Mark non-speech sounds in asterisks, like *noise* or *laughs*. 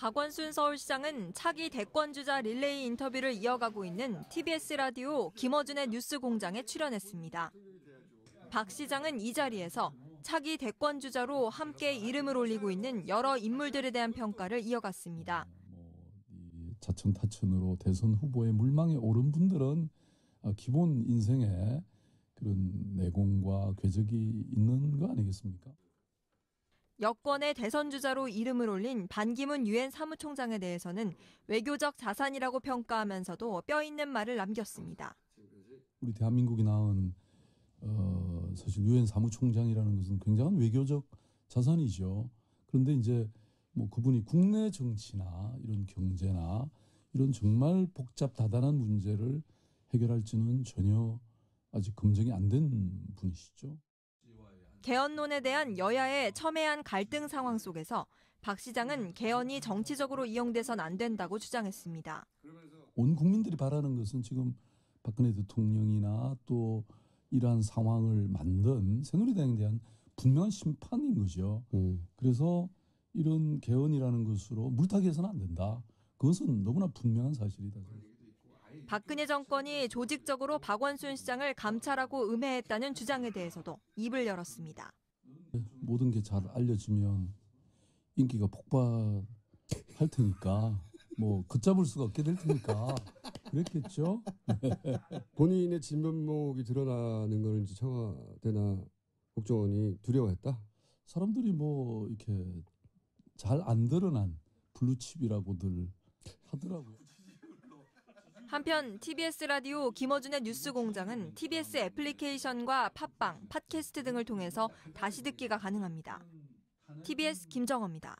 박원순 서울시장은 차기 대권주자 릴레이 인터뷰를 이어가고 있는 TBS 라디오 김어준의 뉴스공장에 출연했습니다. 박 시장은 이 자리에서 차기 대권주자로 함께 이름을 올리고 있는 여러 인물들에 대한 평가를 이어갔습니다. 자천타천으로 대선 후보의 물망에 오른 분들은 아, 기본 인생에 그런 내공과 궤적이 있는 거 아니겠습니까? 여권의 대선 주자로 이름을 올린 반기문 유엔 사무총장에 대해서는 외교적 자산이라고 평가하면서도 뼈 있는 말을 남겼습니다. 우리 대한민국이 낳은 어, 사실 유엔 사무총장이라는 것은 굉장한 외교적 자산이죠. 그런데 이제 뭐 그분이 국내 정치나 이런 경제나 이런 정말 복잡 다단한 문제를 해결할지는 전혀 아직 검증이 안 된 분이시죠. 개헌론에 대한 여야의 첨예한 갈등 상황 속에서 박 시장은 개헌이 정치적으로 이용돼선 안 된다고 주장했습니다. 온 국민들이 바라는 것은 지금 박근혜 대통령이나 또 이러한 상황을 만든 새누리당에 대한 분명한 심판인 거죠. 음. 그래서 이런 개헌이라는 것으로 물타기해서는 안 된다. 그것은 너무나 분명한 사실이다. 박근혜 정권이 조직적으로 박원순 시장을 감찰하고 음해했다는 주장에 대해서도 입을 열었습니다. 모든 게 잘 알려지면 인기가 폭발할 테니까 뭐 걷잡을 수가 없게 될 테니까 그랬겠죠. *laughs* 본인의 진면목이 드러나는 걸 이제 청와대나 국정원이 두려워했다. 사람들이 뭐 이렇게 잘 안 드러난 블루칩이라고들 하더라고요. 한편 TBS 라디오 김어준의 뉴스공장은 TBS 애플리케이션과 팟빵, 팟캐스트 등을 통해서 다시 듣기가 가능합니다. TBS 김정어입니다.